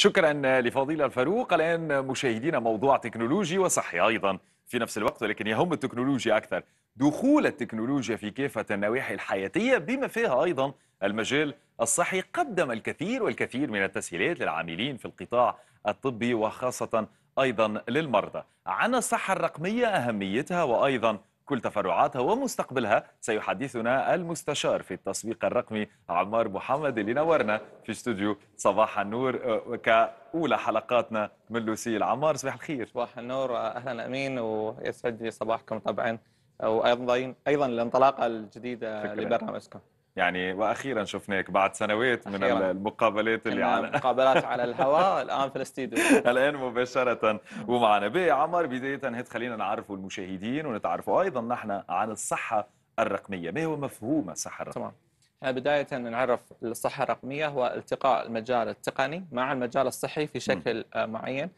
شكرا لفضيلة الفاروق الآن مشاهدينا موضوع تكنولوجي وصحي أيضا في نفس الوقت ولكن يهم التكنولوجيا أكثر دخول التكنولوجيا في كافة النواحي الحياتية بما فيها أيضا المجال الصحي قدم الكثير والكثير من التسهيلات للعاملين في القطاع الطبي وخاصة أيضا للمرضى عن الصحة الرقمية أهميتها وأيضا كل تفرعاتها ومستقبلها سيحدثنا المستشار في التسويق الرقمي عمار محمد اللي نورنا في استوديو صباح النور آه، كأولى حلقاتنا من لوسيل عمار صباح الخير صباح النور أهلا أمين ويسعدني صباحكم طبعا وأيضا أيضا الانطلاقة الجديدة لبرنامجكم يعني واخيرا شفناك بعد سنوات من المقابلات اللي على المقابلات على الهواء الان في الاستديو الان مباشره ومعنا بي عمر بدايه هات خلينا نعرفوا المشاهدين ونتعرفوا ايضا نحن عن الصحه الرقميه ما هو مفهوم الصحه الرقميه طبعا. احنا بداية نعرف الصحة الرقمية هو التقاء المجال التقني مع المجال الصحي في شكل م. معين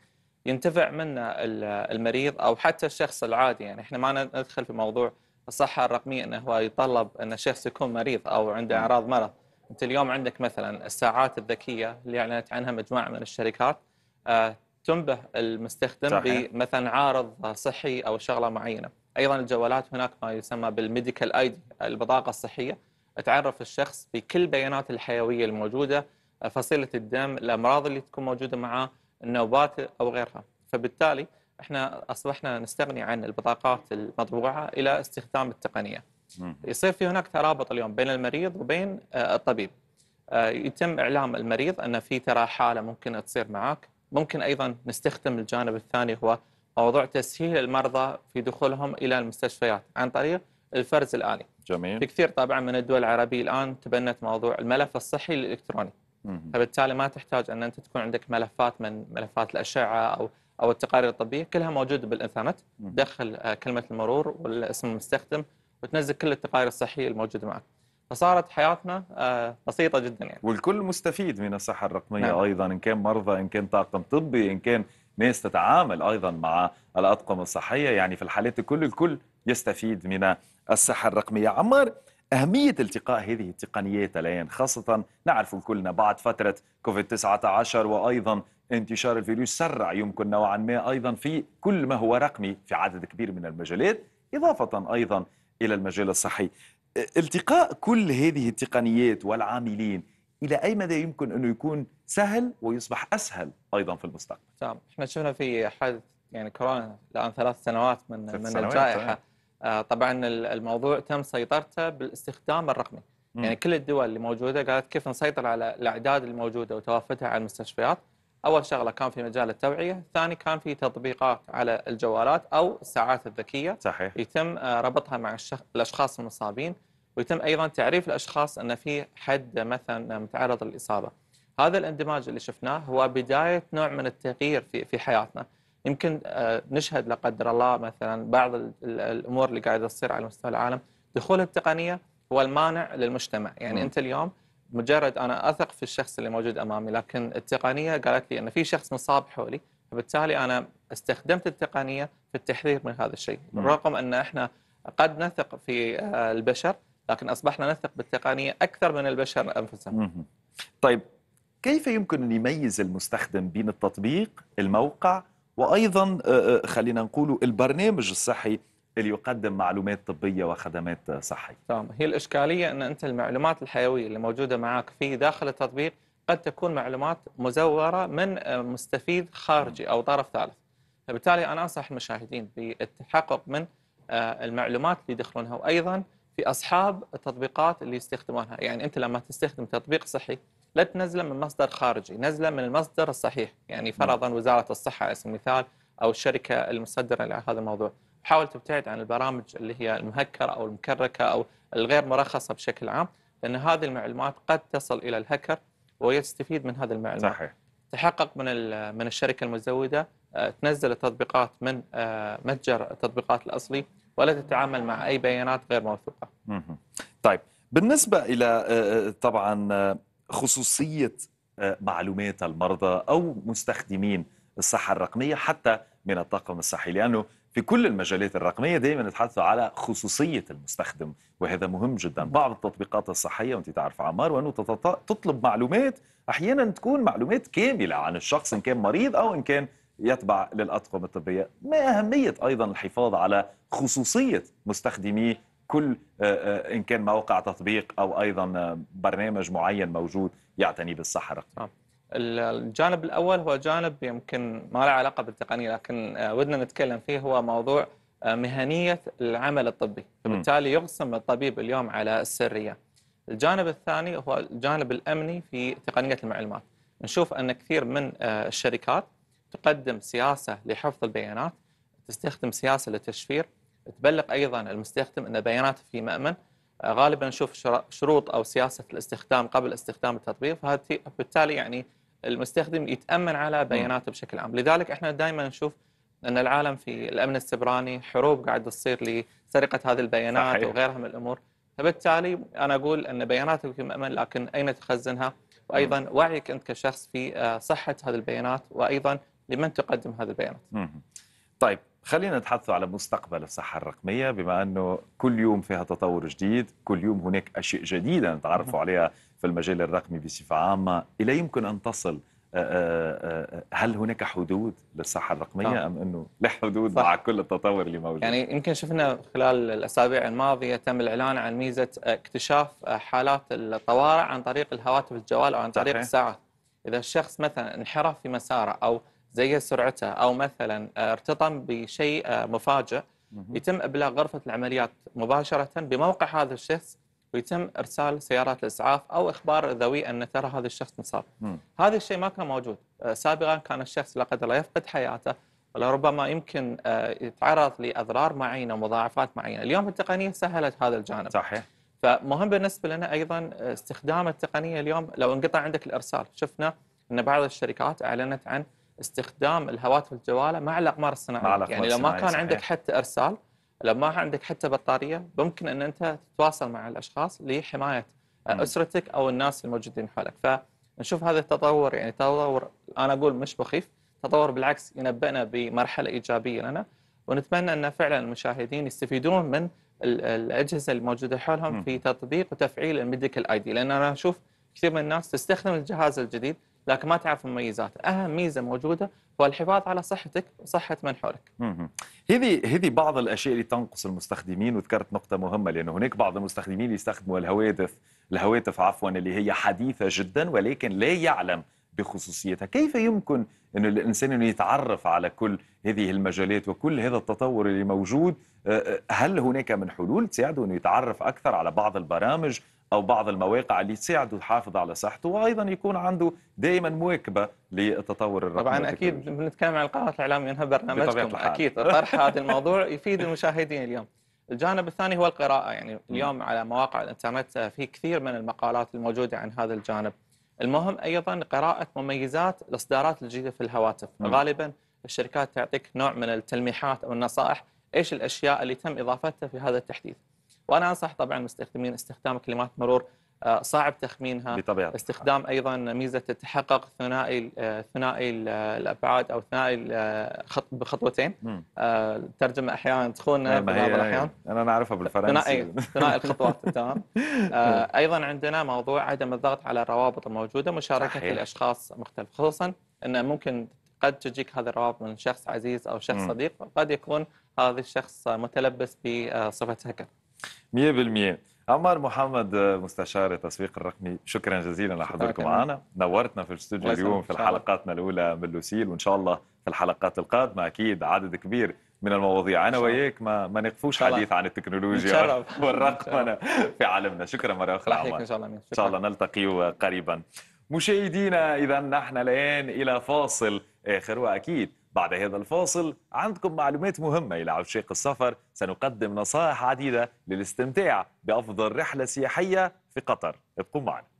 ينتفع منه المريض أو حتى الشخص العادي يعني احنا ما ندخل في موضوع الصحه الرقميه انه هو يطلب ان الشخص يكون مريض او عنده نعم. اعراض مرض انت اليوم عندك مثلا الساعات الذكيه اللي اعلنت عنها مجموعه من الشركات آه، تنبه المستخدم صحيح. بمثلا عارض صحي او شغله معينه ايضا الجوالات هناك ما يسمى بالميديكال ايدي البطاقه الصحيه تعرف الشخص بكل بيانات الحيويه الموجوده آه، فصيله الدم الامراض اللي تكون موجوده معاه النوبات او غيرها فبالتالي احنا اصبحنا نستغني عن البطاقات المطبوعه الى استخدام التقنيه. يصير في هناك ترابط اليوم بين المريض وبين آه، الطبيب. آه، يتم اعلام المريض ان في ترى حاله ممكن تصير معك، ممكن ايضا نستخدم الجانب الثاني هو موضوع تسهيل المرضى في دخولهم الى المستشفيات عن طريق الفرز الالي. جميل. في كثير طبعا من الدول العربيه الان تبنت موضوع الملف الصحي الالكتروني. فبالتالي ما تحتاج ان انت تكون عندك ملفات من ملفات الاشعه او او التقارير الطبيه كلها موجوده بالانترنت تدخل آه، كلمه المرور والاسم المستخدم وتنزل كل التقارير الصحيه الموجوده معك فصارت حياتنا آه، بسيطه جدا يعني والكل مستفيد من الصحه الرقميه نعم. ايضا ان كان مرضى ان كان طاقم طبي ان كان ناس تتعامل ايضا مع الاطقم الصحيه يعني في الحالات الكل الكل يستفيد من الصحه الرقميه عمار أهمية التقاء هذه التقنيات الآن خاصة نعرف كلنا بعد فترة كوفيد 19 وأيضا انتشار الفيروس سرع يمكن نوعا ما أيضا في كل ما هو رقمي في عدد كبير من المجالات إضافة أيضا إلى المجال الصحي التقاء كل هذه التقنيات والعاملين الى اي مدى يمكن انه يكون سهل ويصبح اسهل ايضا في المستقبل؟ نعم احنا شفنا في حادث يعني كورونا الان ثلاث سنوات من ثلاث من سنوات الجائحه آه طبعا الموضوع تم سيطرته بالاستخدام الرقمي م. يعني كل الدول اللي موجوده قالت كيف نسيطر على الاعداد الموجوده وتوافتها على المستشفيات أول شغلة كان في مجال التوعية الثاني كان في تطبيقات على الجوالات أو الساعات الذكية صحيح. يتم آه، ربطها مع الشخ... الأشخاص المصابين ويتم أيضا تعريف الأشخاص أن في حد مثلا متعرض للإصابة هذا الاندماج اللي شفناه هو بداية نوع من التغيير في, في حياتنا يمكن آه، نشهد لا قدر الله مثلا بعض الأمور اللي قاعدة تصير على مستوى العالم دخول التقنية هو المانع للمجتمع يعني م. أنت اليوم مجرد انا اثق في الشخص اللي موجود امامي لكن التقنيه قالت لي ان في شخص مصاب حولي فبالتالي انا استخدمت التقنيه في التحذير من هذا الشيء رغم ان احنا قد نثق في آه، البشر لكن اصبحنا نثق بالتقنيه اكثر من البشر انفسهم طيب كيف يمكن ان يميز المستخدم بين التطبيق الموقع وايضا آه، آه، خلينا نقول البرنامج الصحي اللي يقدم معلومات طبية وخدمات صحية تمام هي الإشكالية أن أنت المعلومات الحيوية اللي موجودة معك في داخل التطبيق قد تكون معلومات مزورة من مستفيد خارجي أو طرف ثالث فبالتالي أنا أنصح المشاهدين بالتحقق من آه، المعلومات اللي يدخلونها وأيضا في أصحاب التطبيقات اللي يستخدمونها يعني أنت لما تستخدم تطبيق صحي لا تنزله من مصدر خارجي نزله من المصدر الصحيح يعني فرضا وزارة الصحة على سبيل المثال أو الشركة المصدرة لهذا الموضوع حاول تبتعد عن البرامج اللي هي المهكرة أو المكركة أو الغير مرخصة بشكل عام لأن هذه المعلومات قد تصل إلى الهكر ويستفيد من هذه المعلومات صحيح تحقق من من الشركة المزودة آه، تنزل التطبيقات من آه، متجر التطبيقات الأصلي ولا تتعامل مع أي بيانات غير موثوقة طيب بالنسبة إلى آه، طبعا خصوصية معلومات المرضى أو مستخدمين الصحة الرقمية حتى من الطاقم الصحي لأنه في كل المجالات الرقميه دائما نتحدث على خصوصيه المستخدم وهذا مهم جدا بعض التطبيقات الصحيه وانت تعرف عمار وانه تطلب معلومات احيانا تكون معلومات كامله عن الشخص ان كان مريض او ان كان يتبع للاطقم الطبيه ما اهميه ايضا الحفاظ على خصوصيه مستخدمي كل آه، آه، ان كان موقع تطبيق او ايضا برنامج معين موجود يعتني بالصحه الرقميه نعم. الجانب الأول هو جانب يمكن ما له علاقة بالتقنية لكن آه، ودنا نتكلم فيه هو موضوع آه، مهنية العمل الطبي فبالتالي يقسم الطبيب اليوم على السرية الجانب الثاني هو الجانب الأمني في تقنية المعلومات نشوف أن كثير من آه، الشركات تقدم سياسة لحفظ البيانات تستخدم سياسة للتشفير تبلغ أيضا المستخدم أن بياناته في مأمن غالبا نشوف شروط أو سياسة الاستخدام قبل استخدام التطبيق فبالتالي يعني المستخدم يتامن على بياناته بشكل عام لذلك احنا دائما نشوف ان العالم في الامن السبراني حروب قاعده تصير لسرقه هذه البيانات صحيح. وغيرها من الامور فبالتالي انا اقول ان بياناتك مامن لكن اين تخزنها وايضا وعيك انت كشخص في آه، صحه هذه البيانات وايضا لمن تقدم هذه البيانات. طيب خلينا نتحدث على مستقبل الصحه الرقميه بما انه كل يوم فيها تطور جديد، كل يوم هناك اشياء جديده نتعرف عليها في المجال الرقمي بصفة عامة إلى يمكن أن تصل آه، آه، آه، هل هناك حدود للصحة الرقمية طبعا. أم أنه لا حدود صح. مع كل التطور اللي موجود يعني يمكن شفنا خلال الأسابيع الماضية تم الإعلان عن ميزة اكتشاف حالات الطوارئ عن طريق الهواتف الجوال أو عن طريق صحيح. الساعات إذا الشخص مثلا انحرف في مساره أو زي سرعته أو مثلا ارتطم بشيء مفاجئ يتم إبلاغ غرفة العمليات مباشرة بموقع هذا الشخص ويتم ارسال سيارات الاسعاف او اخبار ذوي ان ترى هذا الشخص مصاب. هذا الشيء ما كان موجود، آه، سابقا كان الشخص لا قدر الله يفقد حياته ولربما يمكن آه، يتعرض لاضرار معينه ومضاعفات معينه، اليوم التقنيه سهلت هذا الجانب. صحيح. فمهم بالنسبه لنا ايضا آه، استخدام التقنيه اليوم لو انقطع عندك الارسال، شفنا ان بعض الشركات اعلنت عن استخدام الهواتف الجواله مع الاقمار الصناعيه، مع الأقمار يعني لو ما كان صحيح. عندك حتى ارسال لو ما عندك حتى بطاريه ممكن ان انت تتواصل مع الاشخاص لحمايه آه، اسرتك او الناس الموجودين حولك فنشوف هذا التطور يعني تطور انا اقول مش مخيف تطور بالعكس ينبئنا بمرحله ايجابيه لنا ونتمنى ان فعلا المشاهدين يستفيدون من الاجهزه الموجوده حولهم في تطبيق وتفعيل الميديكال اي دي لان انا اشوف كثير من الناس تستخدم الجهاز الجديد لكن ما تعرف مميزاته اهم ميزه موجوده هو الحفاظ على صحتك وصحه من حولك هذه هذه بعض الاشياء اللي تنقص المستخدمين وذكرت نقطه مهمه لان هناك بعض المستخدمين يستخدموا الهواتف الهواتف عفوا اللي هي حديثه جدا ولكن لا يعلم بخصوصيتها كيف يمكن أن الإنسان انه يتعرف على كل هذه المجالات وكل هذا التطور اللي موجود آه، آه، هل هناك من حلول تساعده أنه يتعرف أكثر على بعض البرامج أو بعض المواقع اللي تساعده يحافظ على صحته وأيضا يكون عنده دائما مواكبة للتطور الرقمي طبعا أكيد بنتكلم عن القنوات الإعلامية أنها برنامجكم أكيد طرح هذا الموضوع يفيد المشاهدين اليوم الجانب الثاني هو القراءة يعني اليوم على مواقع الإنترنت في كثير من المقالات الموجودة عن هذا الجانب المهم أيضا قراءة مميزات الإصدارات الجديدة في الهواتف غالبا الشركات تعطيك نوع من التلميحات أو النصائح إيش الأشياء اللي تم إضافتها في هذا التحديث وانا انصح طبعا المستخدمين استخدام كلمات مرور آه، صعب تخمينها بطبيعة. استخدام ايضا ميزه التحقق ثنائي آه، ثنائي آه، الابعاد او ثنائي خط بخطوتين الترجمه احيانا تخوننا نعم، بعض الاحيان انا نعرفها بالفرنسي ثنائي ثنائي الخطوات تمام ايضا عندنا موضوع عدم الضغط على الروابط الموجوده مشاركه صحيح. الاشخاص مختلف خصوصا انه ممكن قد تجيك هذه الروابط من شخص عزيز او شخص صديق قد يكون هذا الشخص متلبس بصفه هكر 100% عمار محمد آه، مستشار التسويق الرقمي شكرا جزيلا لحضوركم معنا نورتنا في الاستوديو اليوم في حلقاتنا الاولى من لوسيل وان شاء الله في الحلقات القادمه اكيد عدد كبير من المواضيع انا وياك ما ما نقفوش حديث عن التكنولوجيا والرقمنه في عالمنا شكرا مره اخرى عمار ان شاء الله ان شاء الله نلتقي قريبا مشاهدينا اذا نحن الان الى فاصل اخر واكيد بعد هذا الفاصل عندكم معلومات مهمة إلى عشاق السفر سنقدم نصائح عديدة للاستمتاع بأفضل رحلة سياحية في قطر ابقوا معنا